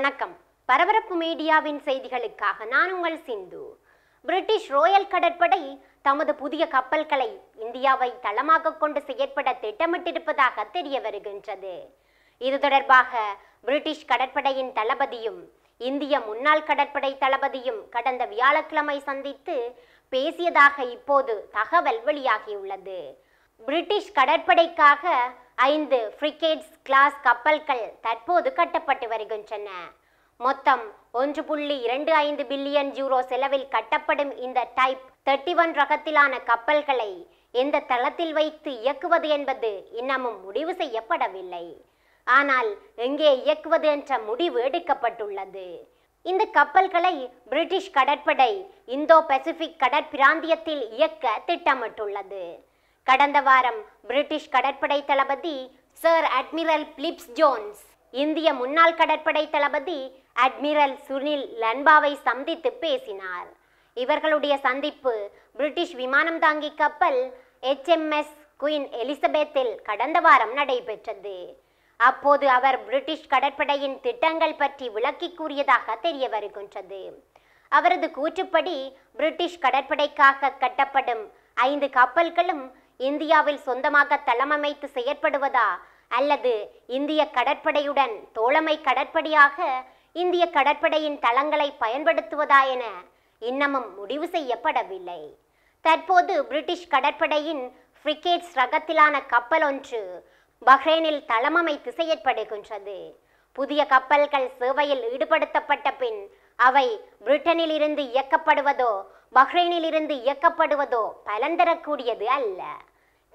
வணக்கம் பரபரப்பு மீடியாவின் செய்திகளுக்காக நான் உங்கள் சிந்து பிரிட்டிஷ் ரோயல் கடற்படை தமது புதிய கப்பல்களை இந்தியாவை தளமாக கொண்டு செயற்பட திட்டமிட்டிருப்பதாக தெரிய வருகின்றது இது தொடர்பாக பிரிட்டிஷ் கடற்படையின் தளபதியும் இந்திய முன்னாள் கடற்படை தளபதியும் கடந்த வியாழக்கிழமை சந்தித்து பேசியதாக இப்போது தகவல் வெளியாகியுள்ளது பிரிட்டிஷ் கடற்படைக்காக ஐந்து ஃப்ரிகேட்ஸ் கிளாஸ் கப்பல்கள் தற்போது கட்டப்பட்டு வருகின்றன மொத்தம் ஒன்று புள்ளி இரண்டு ஐந்து பில்லியன் ஜூரோ செலவில் கட்டப்படும் இந்த டைப் தேர்ட்டி ஒன் ரகத்திலான கப்பல்களை எந்த தளத்தில் வைத்து இயக்குவது என்பது இன்னமும் முடிவு செய்யப்படவில்லை ஆனால் எங்கே இயக்குவது என்ற முடிவு எடுக்கப்பட்டுள்ளது இந்த கப்பல்களை பிரிட்டிஷ் கடற்படை இந்தோ பசிபிக் கடற்பிராந்தியத்தில் இயக்க திட்டமிட்டுள்ளது கடந்த வாரம் பிரிட்டிஷ் கடற்படை தளபதி சர் அட்மிரல் பிலிப்ஸ் ஜோன்ஸ் இந்திய முன்னாள் கடற்படை தளபதி அட்மிரல் சுனில் லன்பாவை சந்தித்து பேசினார் இவர்களுடைய சந்திப்பு பிரிட்டிஷ் விமானம் தாங்கி கப்பல் எச்எம்எஸ் குயின் எலிசபெத்தில் கடந்த வாரம் நடைபெற்றது அப்போது அவர் பிரிட்டிஷ் கடற்படையின் திட்டங்கள் பற்றி விளக்கி கூறியதாக தெரிய வருகின்றது அவரது கூற்றுப்படி பிரிட்டிஷ் கடற்படைக்காக கட்டப்படும் ஐந்து கப்பல்களும் இந்தியாவில் சொந்தமாக தளமமைத்து செயற்படுவதா அல்லது இந்திய கடற்படையுடன் தோழமை கடற்படையாக இந்திய கடற்படையின் தளங்களை பயன்படுத்துவதா என இன்னமும் முடிவு செய்யப்படவில்லை தற்போது பிரிட்டிஷ் கடற்படையின் ஃப்ரிகேட்ஸ் ரகத்திலான கப்பல் ஒன்று பஹ்ரைனில் தளமமைத்து செயற்படுகின்றது புதிய கப்பல்கள் சேவையில் ஈடுபடுத்தப்பட்ட பின் அவை பிரிட்டனில் இருந்து இயக்கப்படுவதோ பஹ்ரைனில் இருந்து இயக்கப்படுவதோ பலன் தரக்கூடியது அல்ல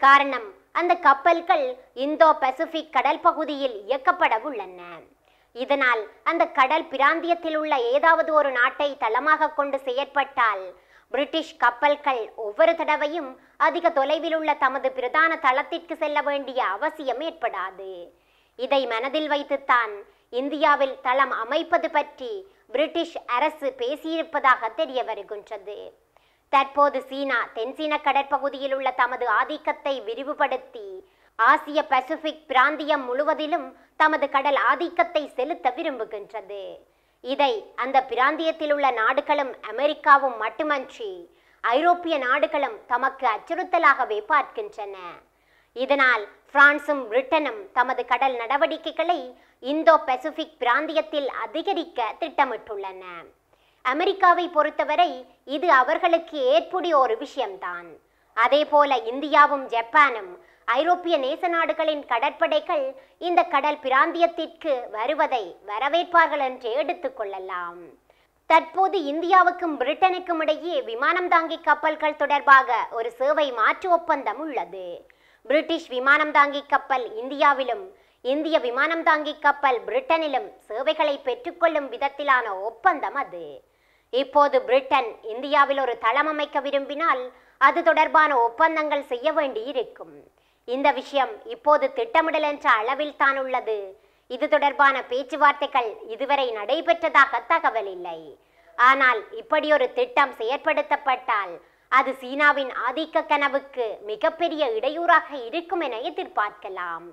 காரணம் அந்த கப்பல்கள் இந்தோ பசிபிக் கடல் பகுதியில் இயக்கப்பட உள்ளன இதனால் அந்த கடல் பிராந்தியத்தில் உள்ள ஏதாவது ஒரு நாட்டை தளமாக கொண்டு செயற்பட்டால் பிரிட்டிஷ் கப்பல்கள் ஒவ்வொரு தடவையும் அதிக தொலைவில் உள்ள தமது பிரதான தளத்திற்கு செல்ல வேண்டிய அவசியம் ஏற்படாது இதை மனதில் வைத்துத்தான் இந்தியாவில் தளம் அமைப்பது பற்றி பிரிட்டிஷ் அரசு பேசியிருப்பதாக தெரிய வருகின்றது தற்போது சீனா தென்சீன கடற்பகுதியில் உள்ள தமது ஆதிக்கத்தை விரிவுபடுத்தி ஆசிய பசிபிக் பிராந்தியம் முழுவதிலும் தமது கடல் ஆதிக்கத்தை செலுத்த விரும்புகின்றது இதை அந்த பிராந்தியத்தில் உள்ள நாடுகளும் அமெரிக்காவும் மட்டுமன்றி ஐரோப்பிய நாடுகளும் தமக்கு அச்சுறுத்தலாகவே பார்க்கின்றன இதனால் பிரான்சும் பிரிட்டனும் தமது கடல் நடவடிக்கைகளை இந்தோ பசிபிக் பிராந்தியத்தில் அதிகரிக்க திட்டமிட்டுள்ளன அமெரிக்காவை பொறுத்தவரை இது அவர்களுக்கு ஏற்புடைய ஒரு விஷயம்தான் அதேபோல இந்தியாவும் ஜப்பானும் ஐரோப்பிய நேச நாடுகளின் கடற்படைகள் இந்த கடல் பிராந்தியத்திற்கு வருவதை வரவேற்பார்கள் என்று எடுத்துக்கொள்ளலாம் தற்போது இந்தியாவுக்கும் பிரிட்டனுக்கும் இடையே விமானம் தாங்கி கப்பல்கள் தொடர்பாக ஒரு சேவை மாற்று ஒப்பந்தம் உள்ளது பிரிட்டிஷ் விமானம் தாங்கி கப்பல் இந்தியாவிலும் இந்திய விமானம் தாங்கி கப்பல் பிரிட்டனிலும் சேவைகளை பெற்றுக்கொள்ளும் விதத்திலான ஒப்பந்தம் அது இப்போது பிரிட்டன் இந்தியாவில் ஒரு தளம் அமைக்க விரும்பினால் அது தொடர்பான ஒப்பந்தங்கள் செய்ய வேண்டியிருக்கும் இந்த விஷயம் இப்போது திட்டமிடல் என்ற அளவில் தான் உள்ளது இது தொடர்பான பேச்சுவார்த்தைகள் இதுவரை நடைபெற்றதாக தகவல் இல்லை ஆனால் இப்படி ஒரு திட்டம் செயற்படுத்தப்பட்டால் அது சீனாவின் ஆதிக்க கனவுக்கு மிகப்பெரிய இடையூறாக இருக்கும் என எதிர்பார்க்கலாம்